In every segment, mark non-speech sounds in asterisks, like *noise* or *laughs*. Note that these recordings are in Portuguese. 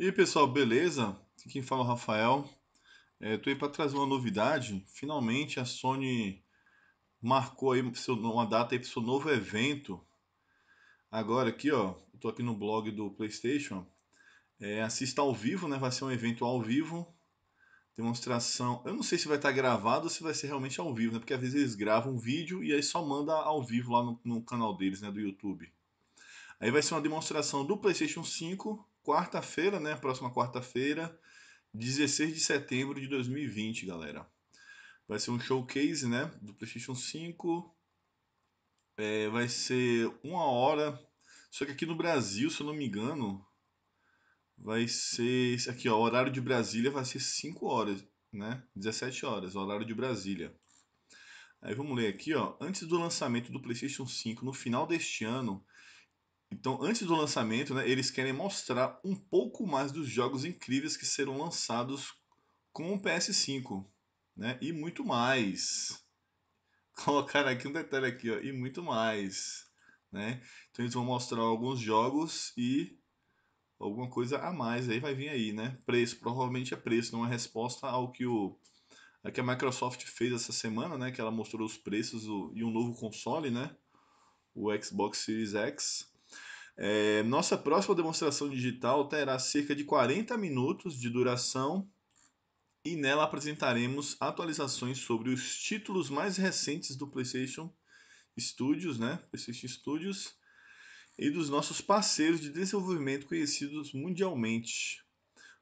E aí pessoal, beleza? Aqui quem fala é o Rafael. Estou é, aí para trazer uma novidade. Finalmente a Sony marcou aí uma data para o seu novo evento. Agora aqui, ó, estou aqui no blog do PlayStation. É, assista ao vivo, né? Vai ser um evento ao vivo. Demonstração. Eu não sei se vai estar tá gravado ou se vai ser realmente ao vivo, né? Porque às vezes eles gravam um vídeo e aí só manda ao vivo lá no, no canal deles, né? Do YouTube. Aí vai ser uma demonstração do PlayStation 5 quarta-feira, né? Próxima quarta-feira, 16 de setembro de 2020, galera. Vai ser um showcase, né? Do PlayStation 5. É, vai ser uma hora. Só que aqui no Brasil, se eu não me engano, vai ser. Esse aqui, ó. Horário de Brasília vai ser 5 horas, né? 17 horas, horário de Brasília. Aí vamos ler aqui, ó. Antes do lançamento do PlayStation 5 no final deste ano, então, antes do lançamento, né, eles querem mostrar um pouco mais dos jogos incríveis que serão lançados com o PS5, né? E muito mais. *laughs* Colocar aqui um detalhe aqui, ó, e muito mais, né? Então eles vão mostrar alguns jogos e alguma coisa a mais aí vai vir aí, né? Preço, provavelmente é preço, não é resposta ao que o a que a Microsoft fez essa semana, né, que ela mostrou os preços e um novo console, né? O Xbox Series X é, nossa próxima demonstração digital terá cerca de 40 minutos de duração e nela apresentaremos atualizações sobre os títulos mais recentes do PlayStation Studios, né? PlayStation Studios e dos nossos parceiros de desenvolvimento conhecidos mundialmente.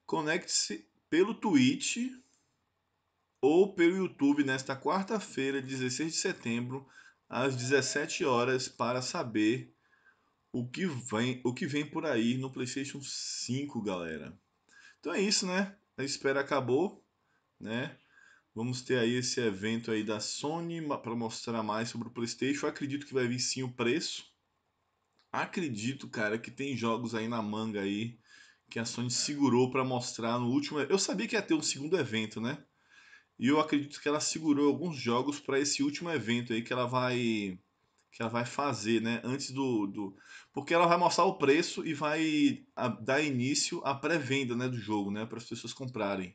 Conecte-se pelo Twitch ou pelo YouTube nesta quarta-feira, 16 de setembro, às 17 horas para saber o que vem, o que vem por aí no PlayStation 5, galera. Então é isso, né? A espera acabou, né? Vamos ter aí esse evento aí da Sony para mostrar mais sobre o PlayStation. Eu acredito que vai vir sim o preço. Acredito, cara, que tem jogos aí na manga aí que a Sony segurou para mostrar no último. Eu sabia que ia ter um segundo evento, né? E eu acredito que ela segurou alguns jogos para esse último evento aí que ela vai que ela vai fazer, né? Antes do, do. Porque ela vai mostrar o preço e vai dar início à pré-venda né, do jogo, né? Para as pessoas comprarem.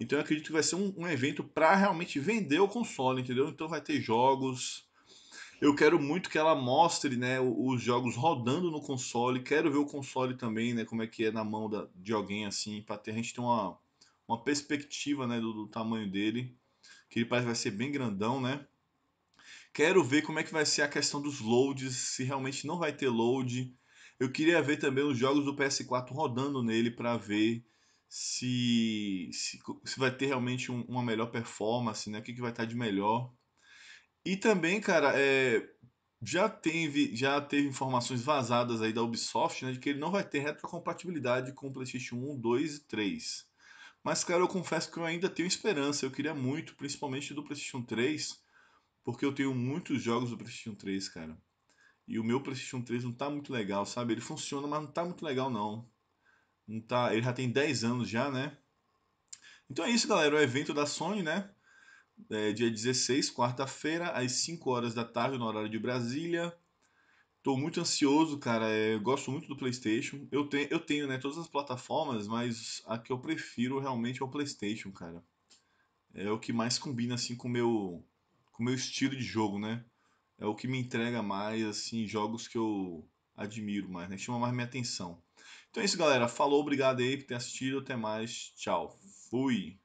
Então eu acredito que vai ser um, um evento para realmente vender o console, entendeu? Então vai ter jogos. Eu quero muito que ela mostre né, os jogos rodando no console. Quero ver o console também, né? Como é que é na mão da, de alguém, assim, para a gente ter uma, uma perspectiva né, do, do, tamanho dele. Que ele parece que vai ser bem grandão, né? Quero ver como é que vai ser a questão dos loads, se realmente não vai ter load. Eu queria ver também os jogos do PS4 rodando nele para ver se, se, se, vai ter realmente um, uma melhor performance, né? O que, que vai estar tá de melhor. E também, cara, é, já, teve, já teve informações vazadas aí da Ubisoft, né? De que ele não vai ter retrocompatibilidade com o PlayStation 1, 2 e 3. Mas, cara, eu confesso que eu ainda tenho esperança. Eu queria muito, principalmente do PlayStation 3, porque eu tenho muitos jogos do PlayStation 3, cara. E o meu PlayStation 3 não tá muito legal, sabe? Ele funciona, mas não tá muito legal, não. não tá... Ele já tem 10 anos já, né? Então é isso, galera. O evento da Sony, né? É dia 16, quarta-feira, às 5 horas da tarde, no horário de Brasília. Tô muito ansioso, cara. É, gosto muito do PlayStation. Eu tenho, eu tenho, né, todas as plataformas, mas a que eu prefiro realmente é o PlayStation, cara. É o que mais combina assim com o meu com o meu estilo de jogo, né? É o que me entrega mais, assim, jogos que eu admiro mais, né? Chama mais minha atenção. Então é isso, galera. Falou, obrigado aí por ter assistido. Até mais. Tchau. Fui.